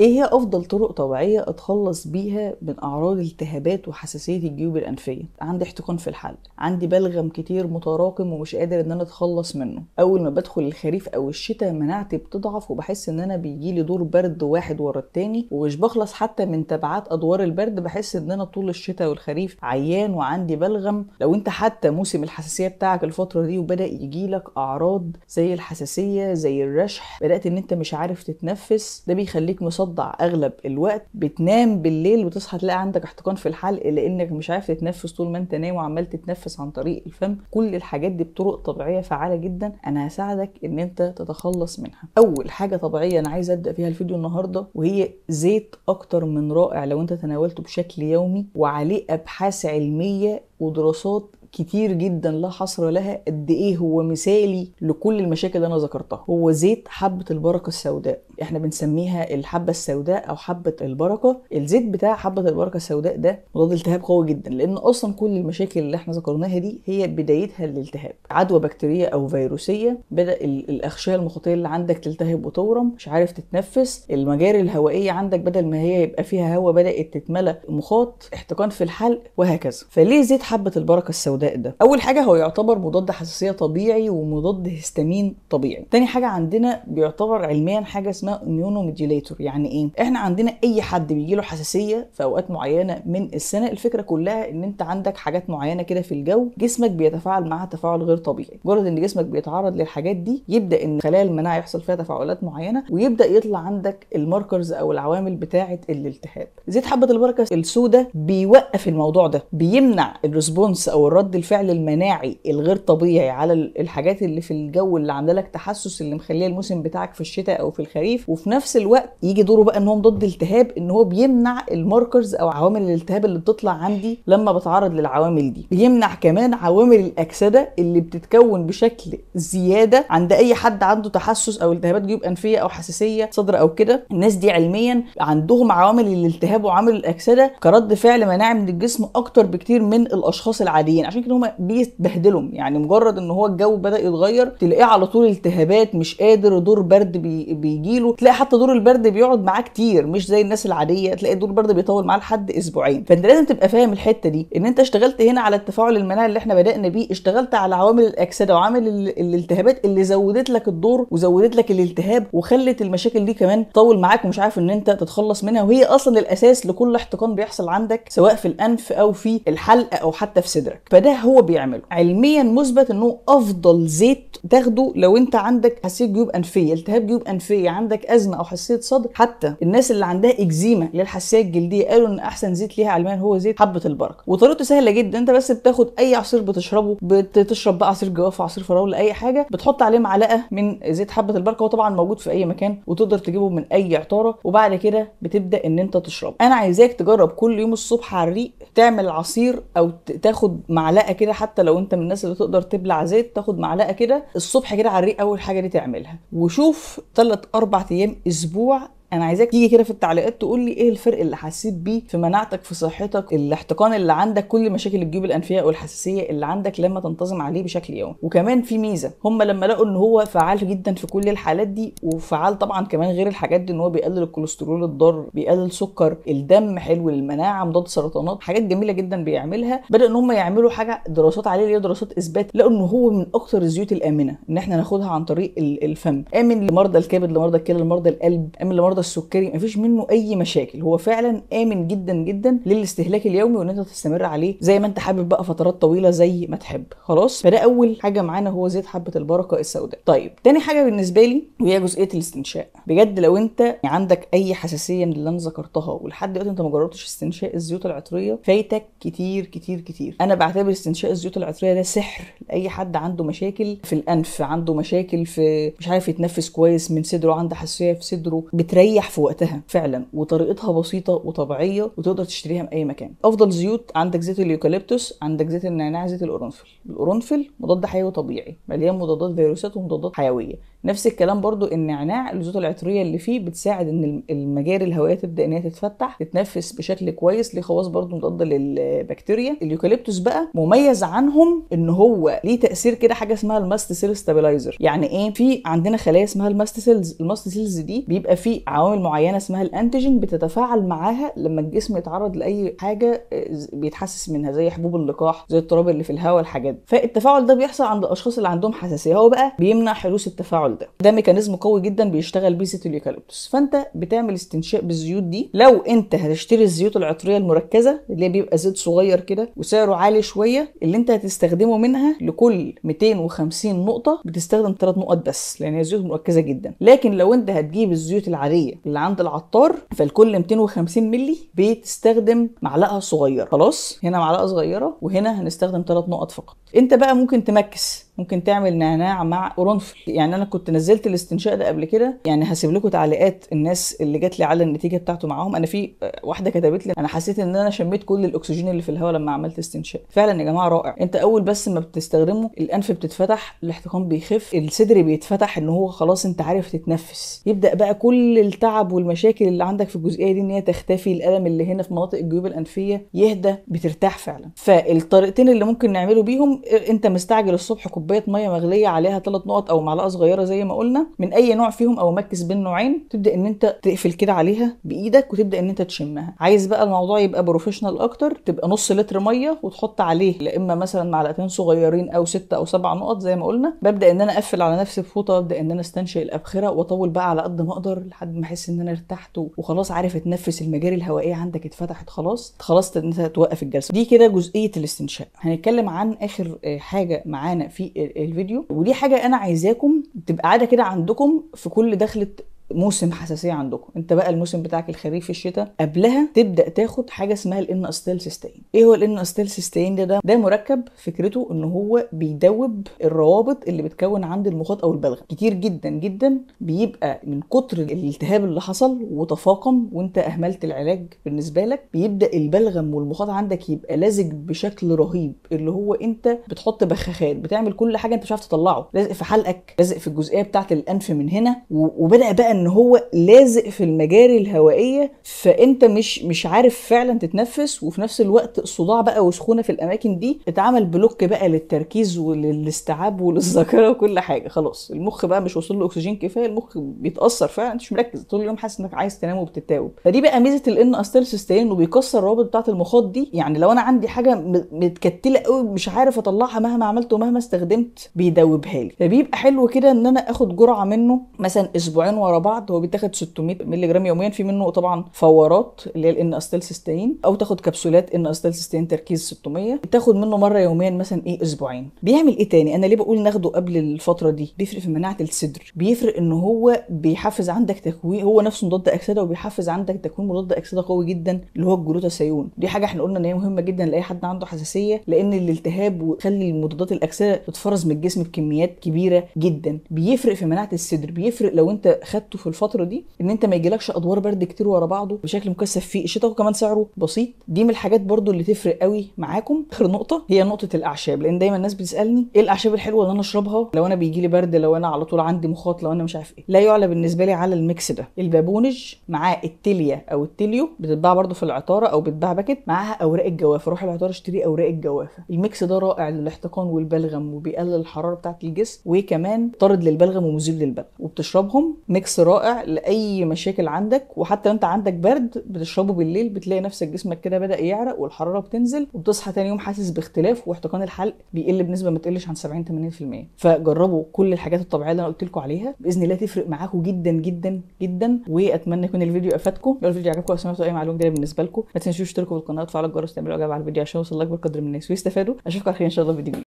ايه هي افضل طرق طبيعيه اتخلص بيها من اعراض التهابات وحساسيه الجيوب الانفيه عندي احتقان في الحلق عندي بلغم كتير متراكم ومش قادر ان انا اتخلص منه اول ما بدخل الخريف او الشتاء مناعتي بتضعف وبحس ان انا بيجيلي دور برد واحد ورا التاني ومش بخلص حتى من تبعات ادوار البرد بحس ان انا طول الشتاء والخريف عيان وعندي بلغم لو انت حتى موسم الحساسيه بتاعك الفتره دي وبدا يجيلك اعراض زي الحساسيه زي الرشح بدات ان انت مش عارف تتنفس ده بيخليك مصاب بتتصدع اغلب الوقت بتنام بالليل وتصحى تلاقي عندك احتقان في الحلق لانك مش عارف تتنفس طول ما انت نايم وعمال تتنفس عن طريق الفم كل الحاجات دي بطرق طبيعيه فعاله جدا انا هساعدك ان انت تتخلص منها اول حاجه طبيعيه انا عايزه ابدا فيها الفيديو النهارده وهي زيت اكتر من رائع لو انت تناولته بشكل يومي وعليه ابحاث علميه ودراسات كتير جدا لا حصر لها قد ايه هو مثالي لكل المشاكل اللي انا ذكرتها هو زيت حبه البركه السوداء احنا بنسميها الحبه السوداء او حبه البركه الزيت بتاع حبه البركه السوداء ده مضاد التهاب قوي جدا لان اصلا كل المشاكل اللي احنا ذكرناها دي هي بدايتها الالتهاب عدوى بكتيريه او فيروسيه بدا الاغشيه المخاطيه اللي عندك تلتهب وتورم مش عارف تتنفس المجاري الهوائيه عندك بدل ما هي يبقى فيها هواء بدات تتملى مخاط احتقان في الحلق وهكذا فليه زيت حبه البركه السوداء ده اول حاجه هو يعتبر مضاد حساسيه طبيعي ومضاد هيستامين طبيعي تاني حاجه عندنا بيعتبر علميا حاجه اسمها اميونوميديوليتور يعني ايه احنا عندنا اي حد بيجيله حساسيه في اوقات معينه من السنه الفكره كلها ان انت عندك حاجات معينه كده في الجو جسمك بيتفاعل معاها تفاعل غير طبيعي مجرد ان جسمك بيتعرض للحاجات دي يبدا ان خلايا المناعه يحصل فيها تفاعلات معينه ويبدا يطلع عندك الماركرز او العوامل بتاعه الالتهاب زيت حبه البركه السوداء بيوقف الموضوع ده بيمنع الريسبونس او الرد رد الفعل المناعي الغير طبيعي على الحاجات اللي في الجو اللي عامله لك تحسس اللي مخليه الموسم بتاعك في الشتاء او في الخريف وفي نفس الوقت يجي دوره بقى ان هو مضاد التهاب ان هو بيمنع الماركرز او عوامل الالتهاب اللي بتطلع عندي لما بتعرض للعوامل دي بيمنع كمان عوامل الاكسده اللي بتتكون بشكل زياده عند اي حد عنده تحسس او التهابات جيوب انفيه او حساسيه صدر او كده الناس دي علميا عندهم عوامل الالتهاب وعوامل الاكسده كرد فعل مناعي من الجسم اكتر بكتير من الاشخاص العاديين عشان عليك ان هم بيبهدلهم يعني مجرد ان هو الجو بدا يتغير تلاقيه على طول التهابات مش قادر دور برد بي... بيجيله تلاقي حتى دور البرد بيقعد معاه كتير مش زي الناس العاديه تلاقي دور البرد بيطول معاه لحد اسبوعين فانت لازم تبقى فاهم الحته دي ان انت اشتغلت هنا على التفاعل المناعي اللي احنا بدانا بيه اشتغلت على عوامل الاكسده وعامل الالتهابات اللي زودت لك الدور وزودت لك الالتهاب وخلت المشاكل دي كمان تطول معاك ومش عارف ان انت تتخلص منها وهي اصلا الاساس لكل احتقان بيحصل عندك سواء في الانف او في الحلق او حتى في صدرك فده هو بيعمله علميا مثبت انه افضل زيت تاخده لو انت عندك حساسيه جيوب انفيه التهاب جيوب انفيه عندك ازمه او حساسيه صدر حتى الناس اللي عندها اكزيما للحساسيه الجلديه قالوا ان احسن زيت ليها علميا هو زيت حبه البركه وطريقته سهله جدا انت بس بتاخد اي عصير بتشربه بتشرب بقى عصير جوافه عصير فراوله اي حاجه بتحط عليه معلقه من زيت حبه البركه هو طبعا موجود في اي مكان وتقدر تجيبه من اي عطاره وبعد كده بتبدا ان انت تشربه انا عايزاك تجرب كل يوم الصبح على الريق تعمل عصير او تاخد معلقه معلقه كده حتى لو انت من الناس اللي تقدر تبلع زيت تاخد معلقه كده الصبح كده على الريق اول حاجه دي تعملها وشوف ثلاث اربع ايام اسبوع انا عايزاك تيجي كده في التعليقات تقول لي ايه الفرق اللي حسيت بيه في مناعتك في صحتك الاحتقان اللي عندك كل مشاكل الجيوب الانفيه والحساسيه اللي عندك لما تنتظم عليه بشكل يومي وكمان في ميزه هم لما لقوا ان هو فعال جدا في كل الحالات دي وفعال طبعا كمان غير الحاجات دي ان هو بيقلل الكوليسترول الضار بيقلل سكر الدم حلو للمناعه مضاد سرطانات حاجات جميله جدا بيعملها بدا ان هم يعملوا حاجه دراسات عليه اللي هي دراسات اثبات لقوا ان هو من اكثر الزيوت الامنه ان احنا ناخدها عن طريق الفم امن لمرضى الكبد لمرضى الكلى لمرضى القلب امن لمرضى مرضى السكري مفيش منه اي مشاكل هو فعلا امن جدا جدا للاستهلاك اليومي وان انت تستمر عليه زي ما انت حابب بقى فترات طويله زي ما تحب خلاص فده اول حاجه معانا هو زيت حبه البركه السوداء طيب تاني حاجه بالنسبه لي وهي جزئيه الاستنشاء بجد لو انت عندك اي حساسيه من اللي انا ذكرتها ولحد دلوقتي انت ما جربتش استنشاء الزيوت العطريه فايتك كتير كتير كتير انا بعتبر استنشاء الزيوت العطريه ده سحر لاي حد عنده مشاكل في الانف عنده مشاكل في مش عارف يتنفس كويس من صدره عنده حساسيه في صدره بتريح تريح في وقتها فعلا وطريقتها بسيطه وطبيعيه وتقدر تشتريها من اي مكان افضل زيوت عندك زيت اليوكاليبتوس عندك زيت النعناع زيت القرنفل القرنفل مضاد حيوي طبيعي مليان مضادات فيروسات ومضادات حيويه نفس الكلام برضو النعناع الزيوت العطريه اللي فيه بتساعد ان المجاري الهوائيه تبدا ان هي تتفتح تتنفس بشكل كويس ليه خواص برضو مضاده للبكتيريا اليوكاليبتوس بقى مميز عنهم ان هو ليه تاثير كده حاجه اسمها الماست سيل ستابلايزر يعني ايه في عندنا خلايا اسمها الماست سيلز الماست سيلز دي بيبقى فيه عوامل معينه اسمها الانتيجين بتتفاعل معاها لما الجسم يتعرض لاي حاجه آه، بيتحسس منها زي حبوب اللقاح زي التراب اللي في الهواء الحاجات دي فالتفاعل ده بيحصل عند الاشخاص اللي عندهم حساسيه هو بقى بيمنع حدوث التفاعل ده ده ميكانيزم قوي جدا بيشتغل بيه زيت اليوكاليبتوس فانت بتعمل استنشاق بالزيوت دي لو انت هتشتري الزيوت العطريه المركزه اللي بيبقى زيت صغير كده وسعره عالي شويه اللي انت هتستخدمه منها لكل 250 نقطه بتستخدم 3 نقط بس لان هي زيوت مركزه جدا لكن لو انت هتجيب الزيوت العاديه العاديه اللي عند العطار فالكل 250 مللي بتستخدم معلقه صغيره خلاص هنا معلقه صغيره وهنا هنستخدم ثلاث نقط فقط انت بقى ممكن تمكس ممكن تعمل نعناع مع قرنفل يعني انا كنت نزلت الاستنشاء ده قبل كده يعني هسيب لكم تعليقات الناس اللي جات لي على النتيجه بتاعته معاهم انا في واحده كتبت لي انا حسيت ان انا شميت كل الاكسجين اللي في الهواء لما عملت استنشاء فعلا يا جماعه رائع انت اول بس ما بتستخدمه الانف بتتفتح الاحتقان بيخف الصدر بيتفتح ان هو خلاص انت عارف تتنفس يبدا بقى كل التعب والمشاكل اللي عندك في الجزئيه دي ان هي تختفي الالم اللي هنا في مناطق الجيوب الانفيه يهدى بترتاح فعلا فالطريقتين اللي ممكن نعمله بيهم إيه، انت مستعجل الصبح كوبايه ميه مغليه عليها ثلاث نقط او معلقه صغيره زي ما قلنا من اي نوع فيهم او مكس بين نوعين تبدا ان انت تقفل كده عليها بايدك وتبدا ان انت تشمها عايز بقى الموضوع يبقى بروفيشنال اكتر تبقى نص لتر ميه وتحط عليه لا اما مثلا معلقتين صغيرين او ستة او سبع نقط زي ما قلنا ببدا ان انا اقفل على نفسي بفوطه وابدا ان انا استنشق الابخره واطول بقى على قد ما اقدر لحد ما احس ان انا ارتحت وخلاص عارف اتنفس المجاري الهوائيه عندك اتفتحت خلاص خلاص انت توقف الجلسه دي كده جزئيه الاستنشاق هنتكلم عن اخر آه، حاجه معانا في الفيديو ودي حاجه انا عايزاكم تبقى قاعده كده عندكم في كل دخله موسم حساسيه عندكم انت بقى الموسم بتاعك الخريف الشتاء قبلها تبدا تاخد حاجه اسمها الان استيل سيستين ايه هو الان استيل سيستين ده, ده ده مركب فكرته ان هو بيدوب الروابط اللي بتكون عند المخاط او البلغم كتير جدا جدا بيبقى من كتر الالتهاب اللي حصل وتفاقم وانت اهملت العلاج بالنسبه لك بيبدا البلغم والمخاط عندك يبقى لزج بشكل رهيب اللي هو انت بتحط بخاخات بتعمل كل حاجه انت مش عارف تطلعه لازق في حلقك لازق في الجزئيه بتاعه الانف من هنا وبدا بقى ان هو لازق في المجاري الهوائيه فانت مش مش عارف فعلا تتنفس وفي نفس الوقت صداع بقى وسخونه في الاماكن دي اتعمل بلوك بقى للتركيز وللاستيعاب وللذاكره وكل حاجه خلاص المخ بقى مش واصل له اكسجين كفايه المخ بيتاثر فعلا انت مش مركز طول اليوم حاسس انك عايز تنام وبتتاوب فدي بقى ميزه الان استيلسيستين انه بيكسر الروابط بتاعه المخاط دي يعني لو انا عندي حاجه متكتله قوي مش عارف اطلعها مهما عملت ومهما استخدمت بيدوبها لي فبيبقى حلو كده ان انا اخد جرعه منه مثلا اسبوعين ورا بعض هو بيتاخد 600 مللي جرام يوميا في منه طبعا فورات اللي هي الان سيستين او تاخد كبسولات ان سيستين تركيز 600 بتاخد منه مره يوميا مثلا ايه اسبوعين بيعمل ايه تاني انا ليه بقول ناخده قبل الفتره دي بيفرق في مناعه الصدر بيفرق ان هو بيحفز عندك تكوين هو نفسه مضاد اكسده وبيحفز عندك تكوين مضاد اكسده قوي جدا اللي هو الجلوتاثيون دي حاجه احنا قلنا ان هي مهمه جدا لاي حد عنده حساسيه لان الالتهاب وخلي مضادات الاكسده تتفرز من الجسم بكميات كبيره جدا بيفرق في مناعه الصدر بيفرق لو انت خدت حاجته في الفتره دي ان انت ما يجيلكش ادوار برد كتير ورا بعضه بشكل مكثف في الشتاء وكمان سعره بسيط دي من الحاجات برده اللي تفرق قوي معاكم اخر نقطه هي نقطه الاعشاب لان دايما الناس بتسالني ايه الاعشاب الحلوه اللي انا اشربها لو انا بيجي لي برد لو انا على طول عندي مخاط لو انا مش عارف ايه لا يعلى بالنسبه لي على الميكس ده البابونج معاه التليا او التليو بتتباع برده في العطاره او بتتباع باكت معاها اوراق الجوافه روح العطاره اشتري اوراق الجوافه الميكس ده رائع للاحتقان والبلغم وبيقلل الحراره بتاعه الجسم وكمان طارد للبلغم ومذيب للبلغم وبتشربهم ميكس رائع لاي مشاكل عندك وحتى لو انت عندك برد بتشربه بالليل بتلاقي نفسك جسمك كده بدا يعرق والحراره بتنزل وبتصحى تاني يوم حاسس باختلاف واحتقان الحلق بيقل بنسبه ما تقلش عن 70 80% فجربوا كل الحاجات الطبيعيه اللي انا قلت لكم عليها باذن الله تفرق معاكم جدا جدا جدا واتمنى يكون الفيديو افادكم لو الفيديو عجبكم او سمعتوا اي معلومه جديده بالنسبه لكم ما تنسوش تشتركوا في القناه وتفعلوا الجرس وتعملوا اجابه على الفيديو عشان يوصل لك قدر من الناس ويستفادوا اشوفكم على خير ان شاء الله في فيديو